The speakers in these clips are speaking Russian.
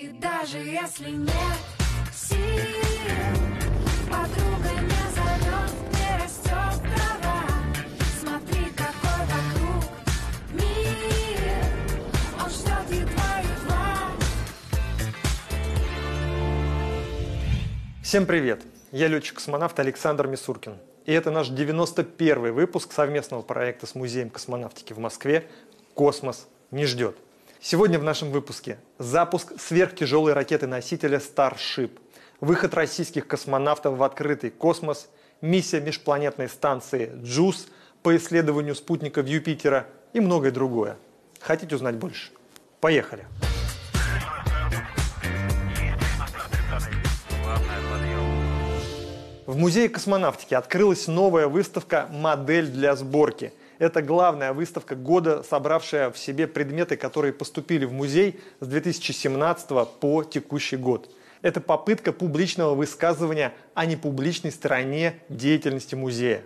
И даже если нет сил, подруга меня зовет, где растет трава. Смотри, какой вокруг мир, он ждет едва-едва. Всем привет! Я летчик-космонавт Александр Мисуркин. И это наш 91 выпуск совместного проекта с Музеем космонавтики в Москве «Космос не ждет». Сегодня в нашем выпуске запуск сверхтяжелой ракеты-носителя Starship, выход российских космонавтов в открытый космос, миссия межпланетной станции JUICE по исследованию спутников Юпитера и многое другое. Хотите узнать больше? Поехали! В Музее космонавтики открылась новая выставка «Модель для сборки», это главная выставка года, собравшая в себе предметы, которые поступили в музей с 2017 по текущий год. Это попытка публичного высказывания о непубличной стороне деятельности музея.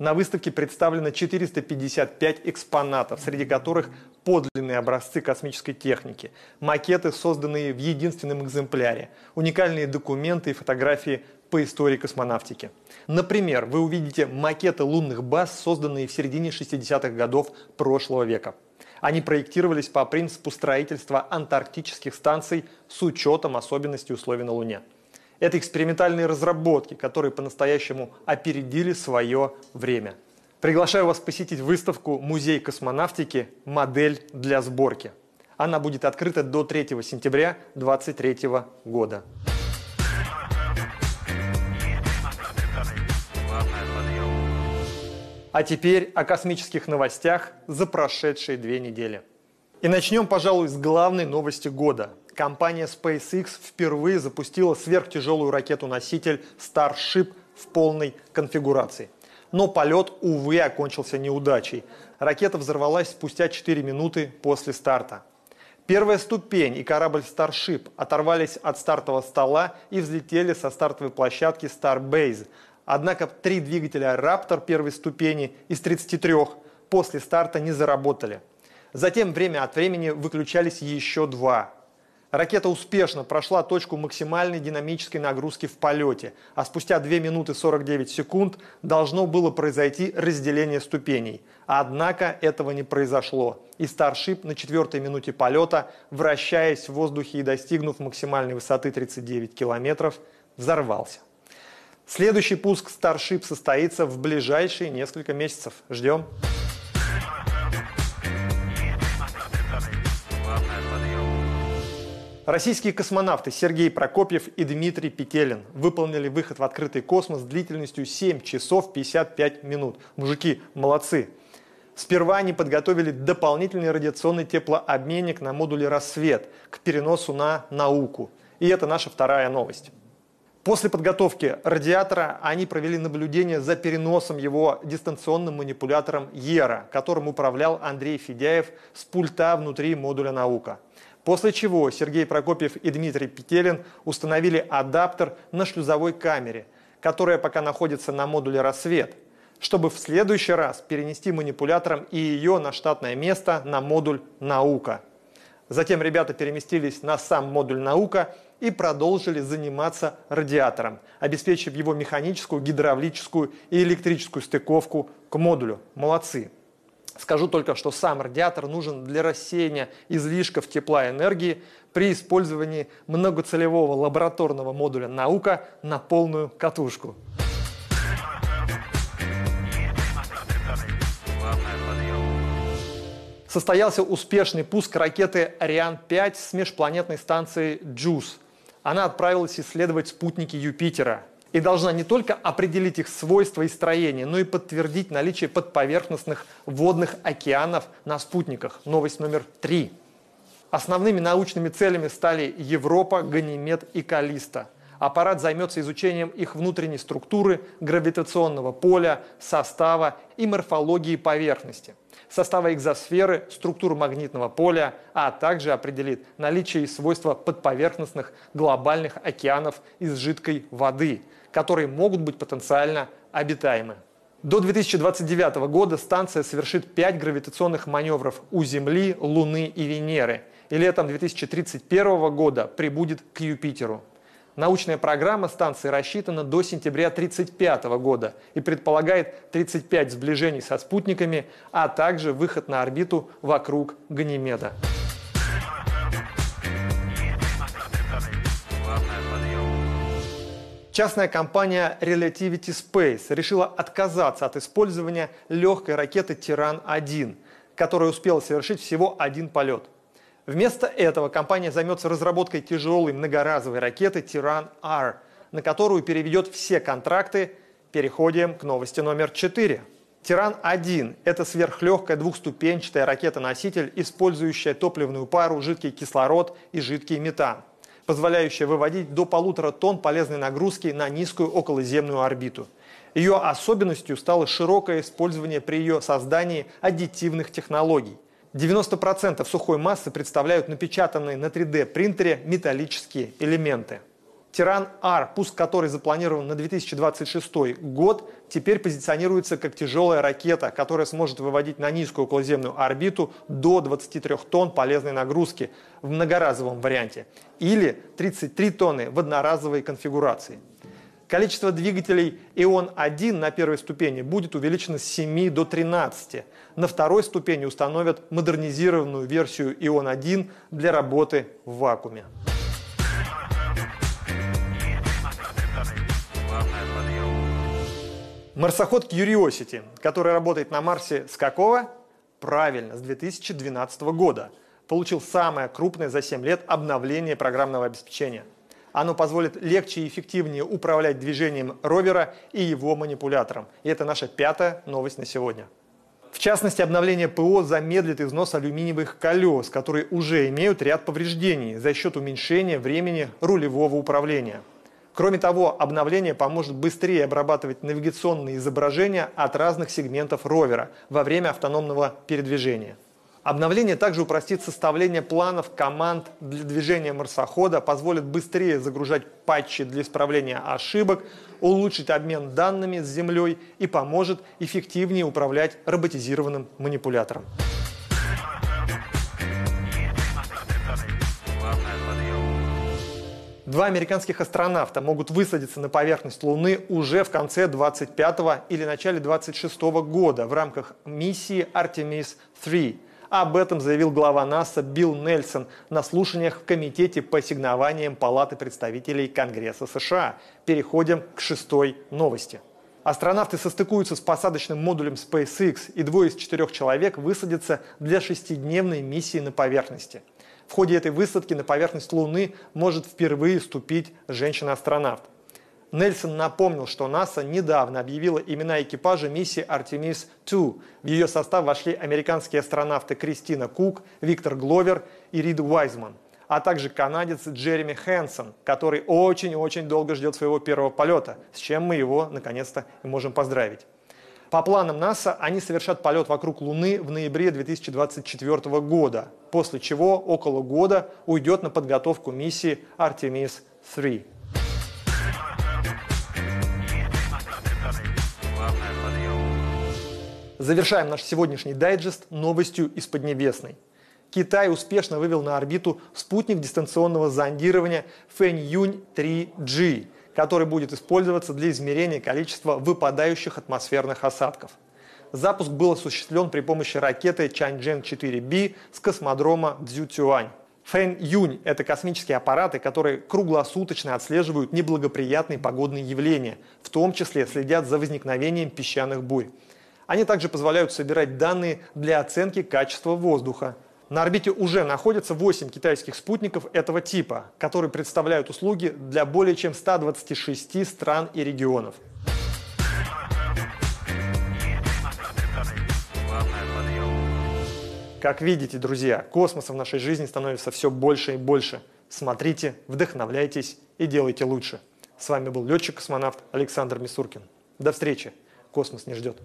На выставке представлено 455 экспонатов, среди которых подлинные образцы космической техники, макеты, созданные в единственном экземпляре, уникальные документы и фотографии по истории космонавтики. Например, вы увидите макеты лунных баз, созданные в середине 60-х годов прошлого века. Они проектировались по принципу строительства антарктических станций с учетом особенностей условий на Луне. Это экспериментальные разработки, которые по-настоящему опередили свое время. Приглашаю вас посетить выставку «Музей космонавтики. Модель для сборки». Она будет открыта до 3 сентября 2023 года. А теперь о космических новостях за прошедшие две недели. И начнем, пожалуй, с главной новости года. Компания SpaceX впервые запустила сверхтяжелую ракету-носитель Starship в полной конфигурации. Но полет, увы, окончился неудачей. Ракета взорвалась спустя 4 минуты после старта. Первая ступень и корабль Starship оторвались от стартового стола и взлетели со стартовой площадки Starbase, Однако три двигателя «Раптор» первой ступени из 33 после старта не заработали. Затем время от времени выключались еще два. Ракета успешно прошла точку максимальной динамической нагрузки в полете, а спустя 2 минуты 49 секунд должно было произойти разделение ступеней. Однако этого не произошло, и Starship на четвертой минуте полета, вращаясь в воздухе и достигнув максимальной высоты 39 километров, взорвался. Следующий пуск Starship состоится в ближайшие несколько месяцев. Ждем. Российские космонавты Сергей Прокопьев и Дмитрий Петелин выполнили выход в открытый космос длительностью 7 часов 55 минут. Мужики, молодцы! Сперва они подготовили дополнительный радиационный теплообменник на модуле «Рассвет» к переносу на науку. И это наша вторая новость. После подготовки радиатора они провели наблюдение за переносом его дистанционным манипулятором ЕРА, которым управлял Андрей Федяев с пульта внутри модуля «Наука». После чего Сергей Прокопьев и Дмитрий Петелин установили адаптер на шлюзовой камере, которая пока находится на модуле «Рассвет», чтобы в следующий раз перенести манипулятором и ее на штатное место на модуль «Наука». Затем ребята переместились на сам модуль «Наука» и продолжили заниматься радиатором, обеспечив его механическую, гидравлическую и электрическую стыковку к модулю. Молодцы! Скажу только, что сам радиатор нужен для рассеяния излишков тепла и энергии при использовании многоцелевого лабораторного модуля «Наука» на полную катушку. Состоялся успешный пуск ракеты «Ариан-5» с межпланетной станции «Джуз» она отправилась исследовать спутники Юпитера и должна не только определить их свойства и строение, но и подтвердить наличие подповерхностных водных океанов на спутниках. Новость номер три. Основными научными целями стали Европа, Ганимед и Калиста – аппарат займется изучением их внутренней структуры, гравитационного поля, состава и морфологии поверхности, состава экзосферы, структуры магнитного поля, а также определит наличие и свойства подповерхностных глобальных океанов из жидкой воды, которые могут быть потенциально обитаемы. До 2029 года станция совершит 5 гравитационных маневров у Земли, Луны и Венеры. И летом 2031 года прибудет к Юпитеру. Научная программа станции рассчитана до сентября 1935 года и предполагает 35 сближений со спутниками, а также выход на орбиту вокруг Ганимеда. Частная компания Relativity Space решила отказаться от использования легкой ракеты «Тиран-1», которая успела совершить всего один полет. Вместо этого компания займется разработкой тяжелой многоразовой ракеты «Тиран-Р», на которую переведет все контракты. Переходим к новости номер 4. «Тиран-1» — это сверхлегкая двухступенчатая ракета-носитель, использующая топливную пару, жидкий кислород и жидкий метан, позволяющая выводить до полутора тонн полезной нагрузки на низкую околоземную орбиту. Ее особенностью стало широкое использование при ее создании аддитивных технологий — 90% сухой массы представляют напечатанные на 3D принтере металлические элементы. тиран R, пуск которой запланирован на 2026 год, теперь позиционируется как тяжелая ракета, которая сможет выводить на низкую околоземную орбиту до 23 тонн полезной нагрузки в многоразовом варианте или 33 тонны в одноразовой конфигурации – Количество двигателей ИОН-1 на первой ступени будет увеличено с 7 до 13. На второй ступени установят модернизированную версию ИОН-1 для работы в вакууме. Марсоход Curiosity, который работает на Марсе с какого? Правильно, с 2012 года. Получил самое крупное за 7 лет обновление программного обеспечения – оно позволит легче и эффективнее управлять движением ровера и его манипулятором. И это наша пятая новость на сегодня. В частности, обновление ПО замедлит износ алюминиевых колес, которые уже имеют ряд повреждений за счет уменьшения времени рулевого управления. Кроме того, обновление поможет быстрее обрабатывать навигационные изображения от разных сегментов ровера во время автономного передвижения. Обновление также упростит составление планов команд для движения марсохода, позволит быстрее загружать патчи для исправления ошибок, улучшит обмен данными с Землей и поможет эффективнее управлять роботизированным манипулятором. Два американских астронавта могут высадиться на поверхность Луны уже в конце 25 или начале 26 года в рамках миссии Artemis 3. Об этом заявил глава НАСА Билл Нельсон на слушаниях в Комитете по ассигнованиям Палаты представителей Конгресса США. Переходим к шестой новости. Астронавты состыкуются с посадочным модулем SpaceX, и двое из четырех человек высадятся для шестидневной миссии на поверхности. В ходе этой высадки на поверхность Луны может впервые ступить женщина-астронавт. Нельсон напомнил, что НАСА недавно объявила имена экипажа миссии «Артемис-2». В ее состав вошли американские астронавты Кристина Кук, Виктор Гловер и Рид Уайзман, а также канадец Джереми Хэнсон, который очень-очень долго ждет своего первого полета, с чем мы его, наконец-то, можем поздравить. По планам НАСА они совершат полет вокруг Луны в ноябре 2024 года, после чего около года уйдет на подготовку миссии Артемис 3. Завершаем наш сегодняшний дайджест новостью из Поднебесной. Китай успешно вывел на орбиту спутник дистанционного зондирования Фэньюнь 3G, который будет использоваться для измерения количества выпадающих атмосферных осадков. Запуск был осуществлен при помощи ракеты Чанчжэн-4B с космодрома Цзютюань. Фэн Юнь – это космические аппараты, которые круглосуточно отслеживают неблагоприятные погодные явления, в том числе следят за возникновением песчаных бурь. Они также позволяют собирать данные для оценки качества воздуха. На орбите уже находятся 8 китайских спутников этого типа, которые представляют услуги для более чем 126 стран и регионов. Как видите, друзья, космоса в нашей жизни становится все больше и больше. Смотрите, вдохновляйтесь и делайте лучше. С вами был летчик-космонавт Александр Мисуркин. До встречи. Космос не ждет.